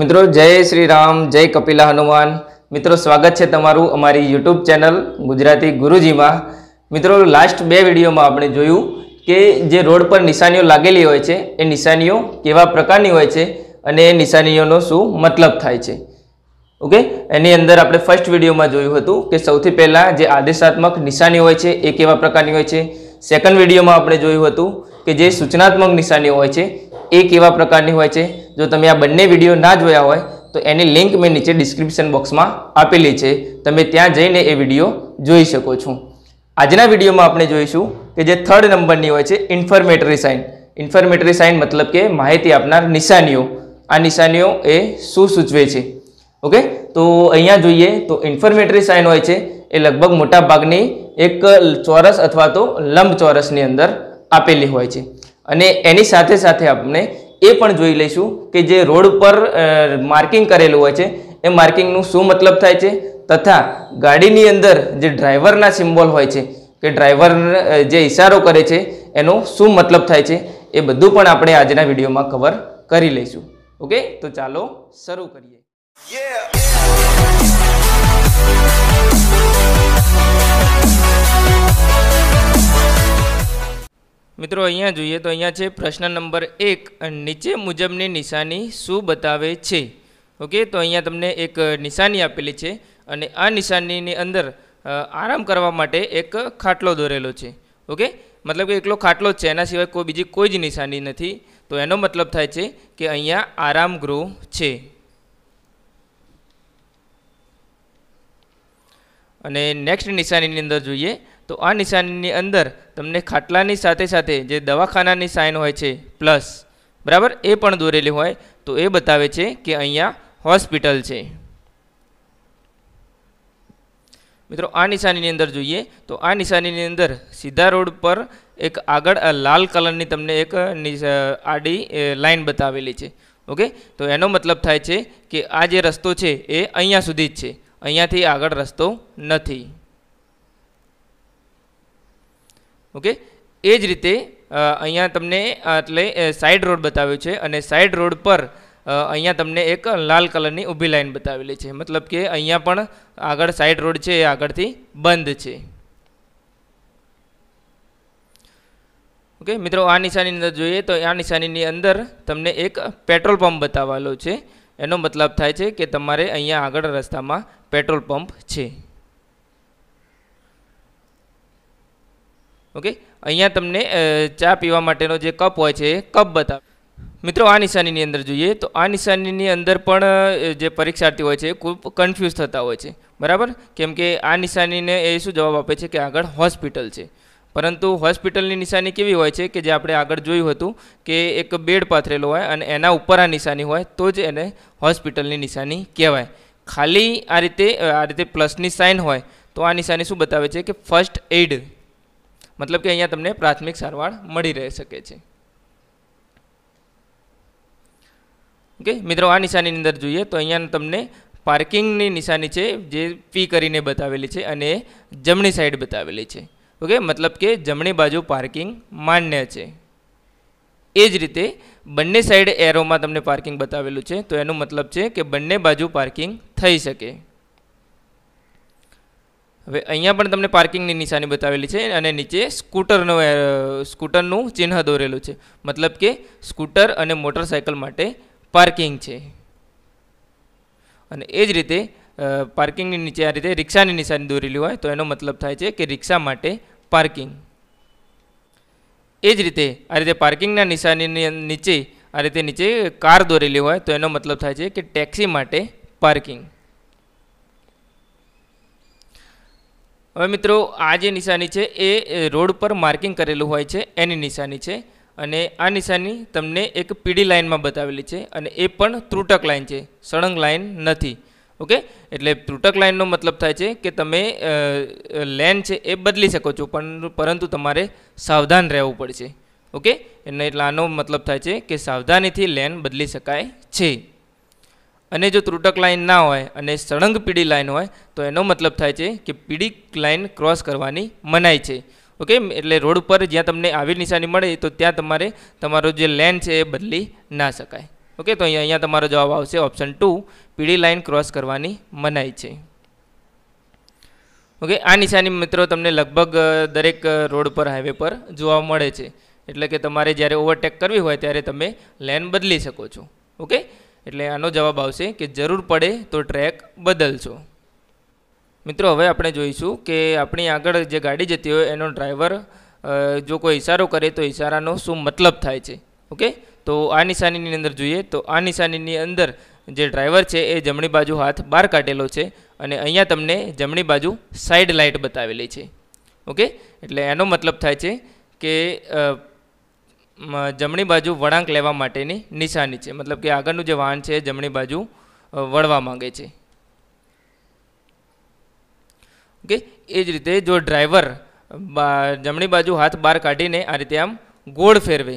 મિત્રો જય શ્રી રામ જય કપિલા હનુમાન મિત્રો સ્વાગત છે તમારું અમારી યુટ્યુબ ચેનલ ગુજરાતી ગુરુજીમાં મિત્રો લાસ્ટ બે વિડીયોમાં આપણે જોયું કે જે રોડ પર નિશાનીઓ લાગેલી હોય છે એ નિશાનીઓ કેવા પ્રકારની હોય છે અને એ નિશાનીઓનો શું મતલબ થાય છે ઓકે એની અંદર આપણે ફર્સ્ટ વિડીયોમાં જોયું હતું કે સૌથી પહેલાં જે આદેશાત્મક નિશાની હોય છે એ કેવા પ્રકારની હોય છે સેકન્ડ વિડીયોમાં આપણે જોયું હતું કે જે સૂચનાત્મક નિશાનીઓ હોય છે એ કેવા પ્રકારની હોય છે જો તમે આ બંને વિડીયો ના જોયા હોય તો એની લિંક મેં નીચે ડિસ્ક્રિપ્શન બોક્સમાં આપેલી છે તમે ત્યાં જઈને એ વિડીયો જોઈ શકો છો આજના વિડીયોમાં આપણે જોઈશું કે જે થર્ડ નંબરની હોય છે ઇન્ફર્મેટરી સાઇન ઇન્ફર્મેટરી સાઇન મતલબ કે માહિતી આપનાર નિશાનીઓ આ નિશાનીઓ એ શું સૂચવે છે ઓકે તો અહીંયા જોઈએ તો ઇન્ફર્મેટરી સાઇન હોય છે એ લગભગ મોટા ભાગની એક ચોરસ અથવા તો લંબ ચોરસની અંદર આપેલી હોય છે અને એની સાથે સાથે આપણે એ પણ જોઈ લઈશું કે જે રોડ પર માર્કિંગ કરેલું હોય છે એ માર્કિંગનું શું મતલબ થાય છે તથા ગાડીની અંદર જે ડ્રાઈવરના સિમ્બોલ હોય છે કે ડ્રાઈવર જે ઇશારો કરે છે એનો શું મતલબ થાય છે એ બધું પણ આપણે આજના વિડીયોમાં કવર કરી લઈશું ઓકે તો ચાલો શરૂ કરીએ મિત્રો અહીંયા જોઈએ તો અહીંયા છે પ્રશ્ન નંબર એક નીચે મુજબની નિશાની શું બતાવે છે ઓકે તો અહીંયા તમને એક નિશાની આપેલી છે અને આ નિશાનીની અંદર આરામ કરવા માટે એક ખાટલો દોરેલો છે ઓકે મતલબ કે એકલો ખાટલો જ છે એના સિવાય કોઈ બીજી કોઈ જ નિશાની નથી તો એનો મતલબ થાય છે કે અહીંયા આરામ ગૃહ છે અને નેક્સ્ટ નિશાનીની અંદર જોઈએ તો આ નિશાનીની અંદર તમને ખાટલાની સાથે સાથે જે દવાખાનાની સાઇન હોય છે પ્લસ બરાબર એ પણ દોરેલી હોય તો એ બતાવે છે કે અહીંયા હોસ્પિટલ છે મિત્રો આ નિશાનીની અંદર જોઈએ તો આ નિશાનીની અંદર સીધા રોડ પર એક આગળ લાલ કલરની તમને એક આડી લાઇન બતાવેલી છે ઓકે તો એનો મતલબ થાય છે કે આ જે રસ્તો છે એ અહીંયા સુધી જ છે અહીંયાથી આગળ રસ્તો નથી ઓકે એ જ રીતે અહીંયા તમને એટલે સાઈડ રોડ બતાવ્યો છે અને સાઈડ રોડ પર અહીંયા તમને એક લાલ કલરની ઊભી લાઈન બતાવેલી છે મતલબ કે અહીંયા પણ આગળ સાઈડ રોડ છે એ આગળથી બંધ છે ઓકે મિત્રો આ નિશાની અંદર જોઈએ તો આ નિશાનીની અંદર તમને એક પેટ્રોલ પંપ બતાવેલો છે એનો મતલબ થાય છે કે તમારે અહીંયા આગળ રસ્તામાં પેટ્રોલ પંપ છે ઓકે અહીંયા તમને ચા પીવા માટેનો જે કપ હોય છે એ કપ બતાવે મિત્રો આ નિશાનીની અંદર જોઈએ તો આ નિશાનીની અંદર પણ જે પરીક્ષાર્થી હોય છે એ ખૂબ કન્ફ્યુઝ થતા હોય છે બરાબર કેમ કે આ નિશાનીને એ શું જવાબ આપે છે કે આગળ હોસ્પિટલ છે પરંતુ હોસ્પિટલની નિશાની કેવી હોય છે કે જે આપણે આગળ જોયું હતું કે એક બેડ પાથરેલો હોય અને એના ઉપર આ નિશાની હોય તો જ એને હોસ્પિટલની નિશાની કહેવાય ખાલી આ રીતે આ રીતે પ્લસની સાઇન હોય તો આ નિશાની શું બતાવે છે કે ફર્સ્ટ એઇડ મતલબ કે અહીંયા તમને પ્રાથમિક સારવાર મળી રહી શકે છે ઓકે મિત્રો આ નિશાનીની અંદર જોઈએ તો અહીંયા તમને પાર્કિંગની નિશાની છે જે પી કરીને બતાવેલી છે અને જમણી સાઈડ બતાવેલી છે ઓકે મતલબ કે જમણી બાજુ પાર્કિંગ માન્ય છે એ જ રીતે બંને સાઈડ એરોમાં તમને પાર્કિંગ બતાવેલું છે તો એનો મતલબ છે કે બંને બાજુ પાર્કિંગ થઈ શકે હવે અહીંયા પણ તમને પાર્કિંગની નિશાની બતાવેલી છે અને નીચે સ્કૂટરનું સ્કૂટરનું ચિહ્ન દોરેલું છે મતલબ કે સ્કૂટર અને મોટરસાયકલ માટે પાર્કિંગ છે અને એ જ રીતે પાર્કિંગની નીચે આ રીતે રિક્ષાની નિશાની દોરેલી હોય તો એનો મતલબ થાય છે કે રિક્ષા માટે પાર્કિંગ એ જ રીતે આ રીતે પાર્કિંગના નિશાનીની નીચે આ રીતે નીચે કાર દોરેલી હોય તો એનો મતલબ થાય છે કે ટેક્સી માટે પાર્કિંગ હવે મિત્રો આ જે નિશાની છે એ રોડ પર માર્કિંગ કરેલું હોય છે એની નિશાની છે અને આ નિશાની તમને એક પીડી લાઇનમાં બતાવેલી છે અને એ પણ ત્રુટક લાઇન છે સળંગ લાઇન નથી ઓકે એટલે ત્રુટક લાઇનનો મતલબ થાય છે કે તમે લેન છે એ બદલી શકો છો પણ પરંતુ તમારે સાવધાન રહેવું પડશે ઓકે એટલે આનો મતલબ થાય છે કે સાવધાનીથી લેન બદલી શકાય છે અને જો ત્રુટક લાઇન ના હોય અને સળંગ પીડી લાઇન હોય તો એનો મતલબ થાય છે કે પીડી લાઇન ક્રોસ કરવાની મનાઈ છે ઓકે એટલે રોડ પર જ્યાં તમને આવી નિશાની મળે તો ત્યાં તમારે તમારો જે લેન છે એ બદલી ના શકાય ઓકે તો અહીંયા તમારો જવાબ આવશે option two PD line cross કરવાની મનાઈ છે ઓકે આ નિશાની મિત્રો તમને લગભગ દરેક રોડ પર હાઈવે પર જોવા મળે છે એટલે કે તમારે જ્યારે ઓવરટેક કરવી હોય ત્યારે તમે લેન બદલી શકો છો ઓકે એટલે આનો જવાબ આવશે કે જરૂર પડે તો ટ્રેક બદલશો મિત્રો હવે આપણે જોઈશું કે આપણી આગળ જે ગાડી જતી હોય એનો ડ્રાઈવર જો કોઈ ઇશારો કરે તો ઇશારાનો શું મતલબ થાય છે ઓકે તો આ નિશાનીની અંદર જોઈએ તો આ નિશાનીની અંદર જે ડ્રાઈવર છે એ જમણી બાજુ હાથ બહાર કાઢેલો છે અને અહીંયા તમને જમણી બાજુ સાઈડ લાઇટ બતાવેલી છે ઓકે એટલે એનો મતલબ થાય છે કે જમણી બાજુ વળાંક લેવા માટેની નિશાની છે મતલબ કે આગળનું જે વાહન છે એ જમણી બાજુ વળવા માંગે છે ઓકે એ જ રીતે જો ડ્રાઈવર જમણી બાજુ હાથ બહાર કાઢીને આ રીતે આમ ગોળ ફેરવે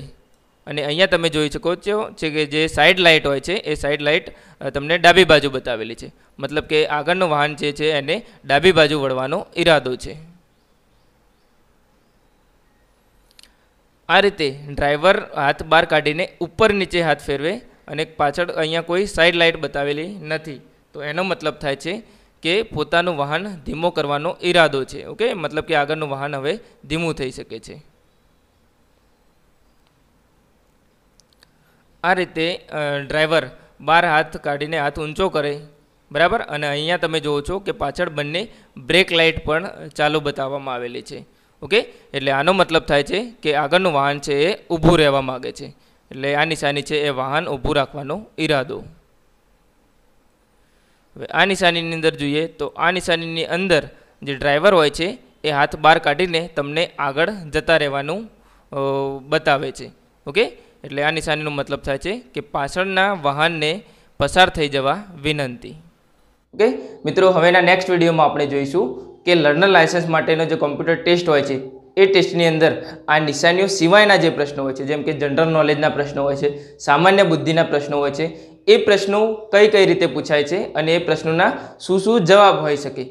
અને અહીંયા તમે જોઈ શકો છો છે કે જે સાઈડ લાઇટ હોય છે એ સાઈડ લાઇટ તમને ડાબી બાજુ બતાવેલી છે મતલબ કે આગળનું વાહન જે છે એને ડાબી બાજુ વળવાનો ઈરાદો છે આ રીતે ડ્રાઈવર હાથ બહાર કાઢીને ઉપર નીચે હાથ ફેરવે અને પાછળ અહીંયા કોઈ સાઇડ લાઇટ બતાવેલી નથી તો એનો મતલબ થાય છે કે પોતાનું વાહન ધીમો કરવાનો ઈરાદો છે ઓકે મતલબ કે આગળનું વાહન હવે ધીમું થઈ શકે છે આ રીતે ડ્રાઈવર બાર હાથ કાઢીને હાથ ઊંચો કરે બરાબર અને અહીંયા તમે જુઓ છો કે પાછળ બંને બ્રેક લાઇટ પણ ચાલુ બતાવવામાં આવેલી છે ઓકે એટલે આનો મતલબ થાય છે કે આગળનું વાહન છે એ ઊભું રહેવા માગે છે એટલે આ નિશાની છે એ વાહન ઊભું રાખવાનો ઈરાદો હવે આ નિશાનીની અંદર જોઈએ તો આ નિશાનીની અંદર જે ડ્રાઈવર હોય છે એ હાથ બહાર કાઢીને તમને આગળ જતા રહેવાનું બતાવે છે ઓકે એટલે આ નિશાનીનો મતલબ થાય છે કે પાછળના વાહનને પસાર થઈ જવા વિનંતી ઓકે મિત્રો હવેના નેક્સ્ટ વિડીયોમાં આપણે જોઈશું કે લર્નર લાઇસન્સ માટેનો જે કોમ્પ્યુટર ટેસ્ટ હોય છે એ ટેસ્ટની અંદર આ નિશાનીઓ સિવાયના જે પ્રશ્નો હોય છે જેમ કે જનરલ નોલેજના પ્રશ્નો હોય છે સામાન્ય બુદ્ધિના પ્રશ્નો હોય છે એ પ્રશ્નો કઈ કઈ રીતે પૂછાય છે અને એ પ્રશ્નોના શું શું જવાબ હોઈ શકે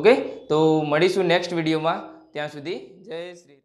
ઓકે તો મળીશું નેક્સ્ટ વિડીયોમાં ત્યાં સુધી જય શ્રી